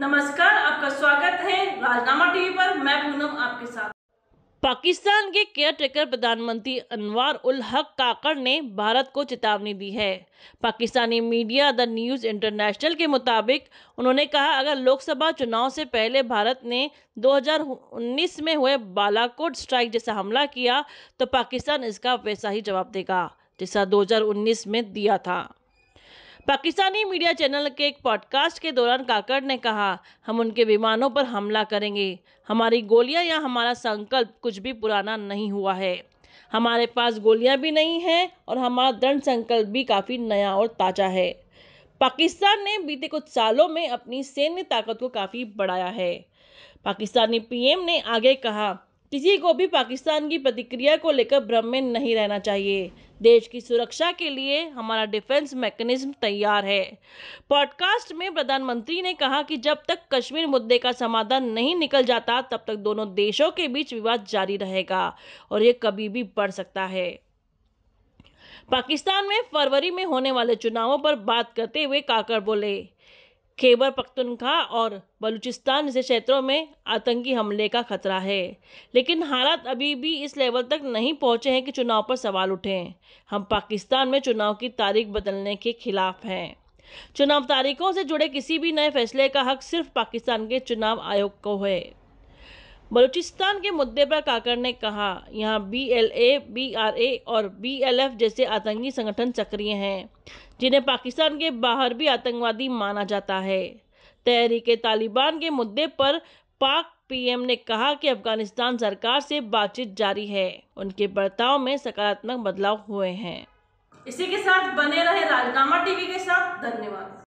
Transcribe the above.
नमस्कार आपका स्वागत है राजनामा टीवी पर मैं पूनम आपके साथ पाकिस्तान के केयर टेकर प्रधानमंत्री अनवार उल हक काकड़ ने भारत को चेतावनी दी है Pakistani media the News International के मुताबिक उन्होंने कहा अगर लोकसभा चुनाव से पहले भारत ने 2019 में हुए बालाकोट स्ट्राइक जैसा हमला किया तो पाकिस्तान इसका वैसा ही जवाब देगा जैसा 2019 में दिया था पाकिस्तानी मीडिया चैनल के एक पॉडकास्ट के दौरान काकड़ ने कहा हम उनके विमानों पर हमला करेंगे हमारी गोलियां या हमारा संकल्प कुछ भी पुराना नहीं हुआ है हमारे पास गोलियां भी नहीं हैं और हमारा दृढ़ संकल्प भी काफ़ी नया और ताज़ा है पाकिस्तान ने बीते कुछ सालों में अपनी सैन्य ताकत को काफ़ी बढ़ाया है पाकिस्तानी पीएम ने आगे कहा किसी को भी पाकिस्तान की प्रतिक्रिया को लेकर भ्रम में नहीं रहना चाहिए देश की सुरक्षा के लिए हमारा डिफेंस मैकेनिज्म तैयार है पॉडकास्ट में प्रधानमंत्री ने कहा कि जब तक कश्मीर मुद्दे का समाधान नहीं निकल जाता तब तक दोनों देशों के बीच विवाद जारी रहेगा और ये कभी भी बढ़ सकता है पाकिस्तान में फरवरी में होने वाले चुनावों पर बात करते हुए काकर बोले खेबर पख्तनखा और बलूचिस्तान जैसे क्षेत्रों में आतंकी हमले का खतरा है लेकिन हालात अभी भी इस लेवल तक नहीं पहुंचे हैं कि चुनाव पर सवाल उठें हम पाकिस्तान में चुनाव की तारीख बदलने के खिलाफ हैं चुनाव तारीखों से जुड़े किसी भी नए फैसले का हक सिर्फ पाकिस्तान के चुनाव आयोग को है बलूचिस्तान के मुद्दे पर काकड़ ने कहा यहाँ B L A B R A और बी एल एफ जैसे आतंकी संगठन सक्रिय हैं जिन्हें पाकिस्तान के बाहर भी आतंकवादी माना जाता है तहरीक तालिबान के मुद्दे पर पाक पीएम ने कहा कि अफगानिस्तान सरकार से बातचीत जारी है उनके बर्ताव में सकारात्मक बदलाव हुए हैं इसी के साथ बने रहे राजनामा टीवी के साथ धन्यवाद